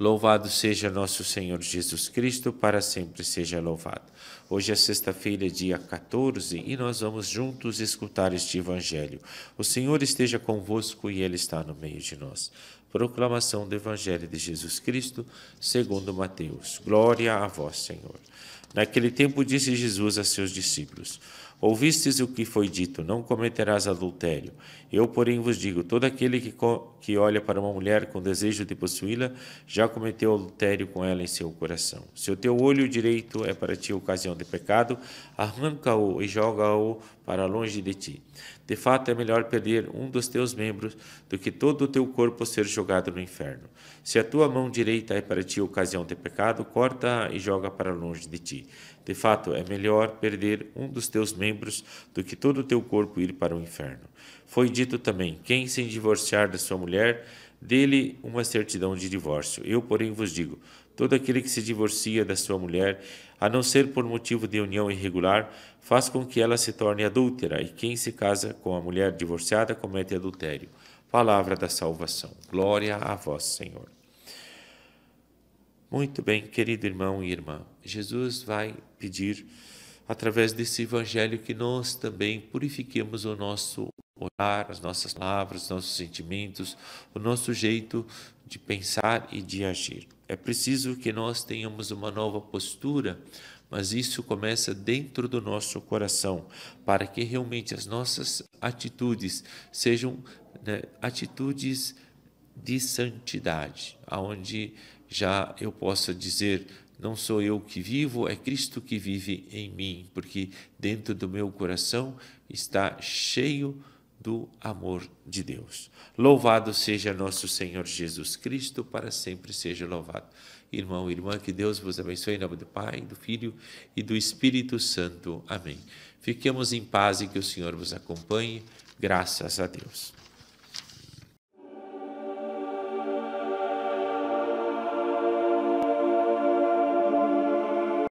Louvado seja nosso Senhor Jesus Cristo, para sempre seja louvado. Hoje é sexta-feira, dia 14, e nós vamos juntos escutar este Evangelho. O Senhor esteja convosco e Ele está no meio de nós. Proclamação do Evangelho de Jesus Cristo, segundo Mateus. Glória a vós, Senhor. Naquele tempo disse Jesus a seus discípulos: Ouvistes o que foi dito: Não cometerás adultério. Eu, porém, vos digo: todo aquele que, que olha para uma mulher com desejo de possuí-la, já cometeu adultério com ela em seu coração. Se o teu olho direito é para ti ocasião de pecado, arranca-o e joga-o para longe de ti. De fato, é melhor perder um dos teus membros do que todo o teu corpo ser jogado no inferno. Se a tua mão direita é para ti ocasião de pecado, corta-a e joga para longe de ti. De fato, é melhor perder um dos teus membros membros, do que todo o teu corpo ir para o inferno. Foi dito também: quem se divorciar da sua mulher, dele uma certidão de divórcio. Eu, porém, vos digo: todo aquele que se divorcia da sua mulher, a não ser por motivo de união irregular, faz com que ela se torne adúltera, e quem se casa com a mulher divorciada comete adultério. Palavra da salvação. Glória a vós, Senhor. Muito bem, querido irmão e irmã, Jesus vai pedir através desse evangelho, que nós também purifiquemos o nosso orar, as nossas palavras, os nossos sentimentos, o nosso jeito de pensar e de agir. É preciso que nós tenhamos uma nova postura, mas isso começa dentro do nosso coração, para que realmente as nossas atitudes sejam né, atitudes de santidade, aonde já eu possa dizer não sou eu que vivo, é Cristo que vive em mim, porque dentro do meu coração está cheio do amor de Deus. Louvado seja nosso Senhor Jesus Cristo, para sempre seja louvado. Irmão e irmã, que Deus vos abençoe em nome do Pai, do Filho e do Espírito Santo. Amém. Fiquemos em paz e que o Senhor vos acompanhe. Graças a Deus.